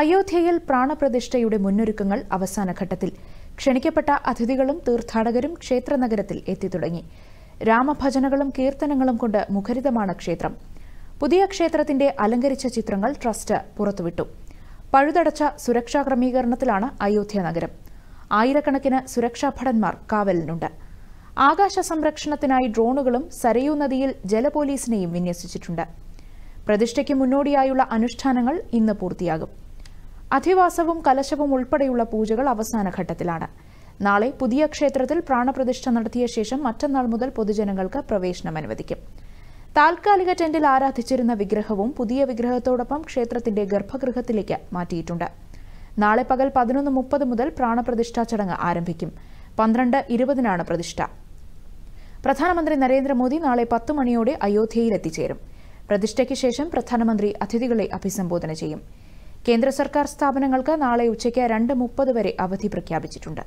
അയോധ്യയിൽ പ്രാണപ്രതിഷ്ഠയുടെ മുന്നൊരുക്കങ്ങൾ അവസാന ഘട്ടത്തിൽ ക്ഷണിക്കപ്പെട്ട അതിഥികളും തീർത്ഥാടകരും ക്ഷേത്ര നഗരത്തിൽ എത്തിത്തുടങ്ങി രാമഭജനകളും കീർത്തനങ്ങളും കൊണ്ട് മുഖരിതമാണ് ക്ഷേത്രം പുതിയ ക്ഷേത്രത്തിന്റെ അലങ്കരിച്ച ചിത്രങ്ങൾ ട്രസ്റ്റ് പുറത്തുവിട്ടു പഴുതടച്ച സുരക്ഷാ ക്രമീകരണത്തിലാണ് അയോധ്യ നഗരം ആയിരക്കണക്കിന് സുരക്ഷാ ഭടന്മാർ കാവലിനുണ്ട് ആകാശ സംരക്ഷണത്തിനായി ഡ്രോണുകളും സരയൂ നദിയിൽ ജലപോലീസിനെയും വിന്യസിച്ചിട്ടുണ്ട് പ്രതിഷ്ഠയ്ക്ക് മുന്നോടിയായുള്ള അനുഷ്ഠാനങ്ങൾ ഇന്ന് പൂർത്തിയാകും അധിവാസവും കലശവും ഉൾപ്പെടെയുള്ള പൂജകൾ അവസാന ഘട്ടത്തിലാണ് നാളെ പുതിയ ക്ഷേത്രത്തിൽ പ്രാണപ്രതിഷ്ഠ നടത്തിയ ശേഷം മറ്റന്നാൾ മുതൽ പൊതുജനങ്ങൾക്ക് പ്രവേശനം അനുവദിക്കും താൽക്കാലിക ടെന്റിൽ ആരാധിച്ചിരുന്ന വിഗ്രഹവും പുതിയ വിഗ്രഹത്തോടൊപ്പം ക്ഷേത്രത്തിന്റെ ഗർഭഗൃഹത്തിലേക്ക് മാറ്റിയിട്ടുണ്ട് നാളെ പകൽ പതിനൊന്ന് മുപ്പത് മുതൽ പ്രാണപ്രതിഷ്ഠാ ചടങ്ങ് ആരംഭിക്കും പന്ത്രണ്ട് ഇരുപതിനാണ് പ്രതിഷ്ഠ പ്രധാനമന്ത്രി നരേന്ദ്രമോദി നാളെ പത്ത് മണിയോടെ അയോധ്യയിൽ പ്രതിഷ്ഠയ്ക്ക് ശേഷം പ്രധാനമന്ത്രി അതിഥികളെ അഭിസംബോധന ചെയ്യും കേന്ദ്ര സർക്കാർ സ്ഥാപനങ്ങൾക്ക് നാളെ ഉച്ചയ്ക്ക് രണ്ട് മുപ്പത് വരെ അവധി പ്രഖ്യാപിച്ചിട്ടുണ്ട്